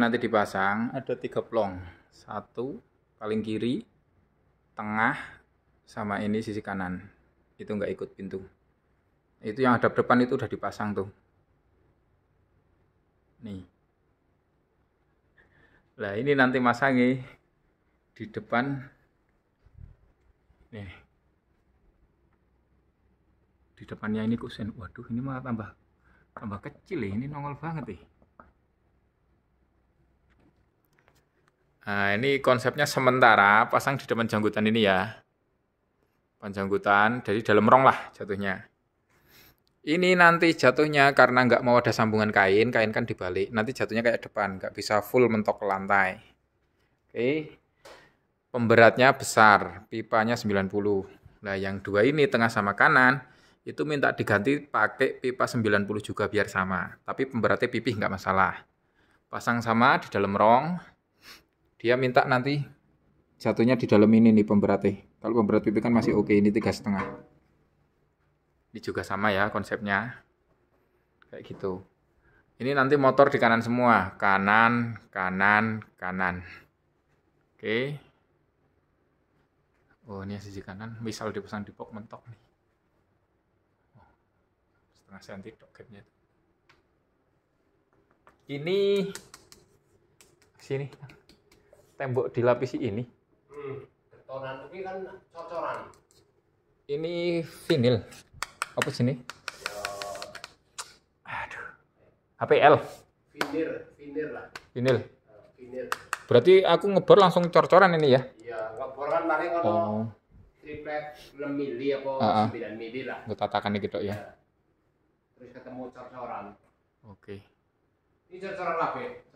nanti dipasang ada tiga plong satu paling kiri tengah sama ini sisi kanan itu nggak ikut pintu itu yang ada depan itu udah dipasang tuh nih lah ini nanti masangi di depan nih di depannya ini kusen waduh ini malah tambah tambah kecil ya ini nongol banget nih ya. Nah, ini konsepnya sementara pasang di depan janggutan ini ya. Depan janggutan, dari dalam rong lah jatuhnya. Ini nanti jatuhnya karena nggak mau ada sambungan kain, kain kan dibalik. Nanti jatuhnya kayak depan, nggak bisa full mentok ke lantai. Oke. Pemberatnya besar, pipanya 90. Nah, yang dua ini tengah sama kanan, itu minta diganti pakai pipa 90 juga biar sama. Tapi pemberatnya pipih nggak masalah. Pasang sama di dalam rong, dia minta nanti jatuhnya di dalam ini nih pemberatnya. kalau pemberat pipi kan masih oke okay, ini tiga setengah ini juga sama ya konsepnya kayak gitu ini nanti motor di kanan semua kanan kanan kanan oke oh ini sisi kanan misal dipasang di box mentok nih oh, setengah senti doketnya ini sini tembok dilapisi ini. Hmm, ini kan cocoran. Ini vinil. Apa sini? Ya. Aduh. HPL. Vinil, vinil lah. Vinil. Uh, vinil. Berarti aku ngebor langsung cor-coran ini ya? Iya, ngebor kan paling kalau oh. triplek 6 mili apa uh -uh. 9 mili lah. Gue tatakan gitu ya. ya. Terus ketemu cor-coran. Oke. Okay. Ini cor-coran apa ya?